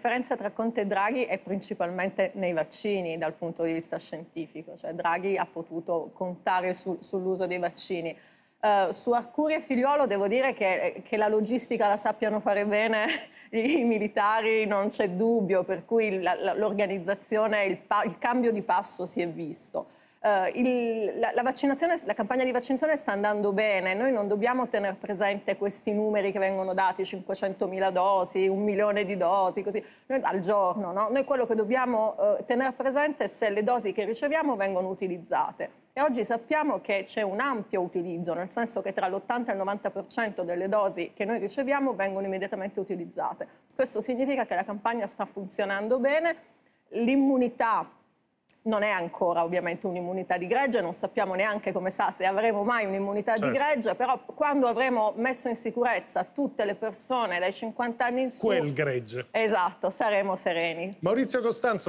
differenza tra Conte e Draghi è principalmente nei vaccini dal punto di vista scientifico, cioè Draghi ha potuto contare su, sull'uso dei vaccini. Uh, su Arcuri e Figliuolo devo dire che, che la logistica la sappiano fare bene i militari, non c'è dubbio, per cui l'organizzazione, il, il cambio di passo si è visto eh, il, la, la, la, campagna di vaccinazione sta andando bene, noi non dobbiamo tenere presente questi numeri che vengono dati, 500.000 dosi, un milione di dosi, così, noi, al giorno. No? Noi quello che dobbiamo eh, tenere presente è se le dosi che riceviamo vengono utilizzate. E oggi sappiamo che c'è un ampio utilizzo, nel senso che tra l'80 e il 90% delle dosi che noi riceviamo vengono immediatamente utilizzate. Questo significa che la campagna sta funzionando bene, l'immunità non è ancora ovviamente un'immunità di gregge, non sappiamo neanche come sa se avremo mai un'immunità certo. di gregge, però quando avremo messo in sicurezza tutte le persone dai 50 anni in su... Quel gregge. Esatto, saremo sereni. Maurizio Costanzo.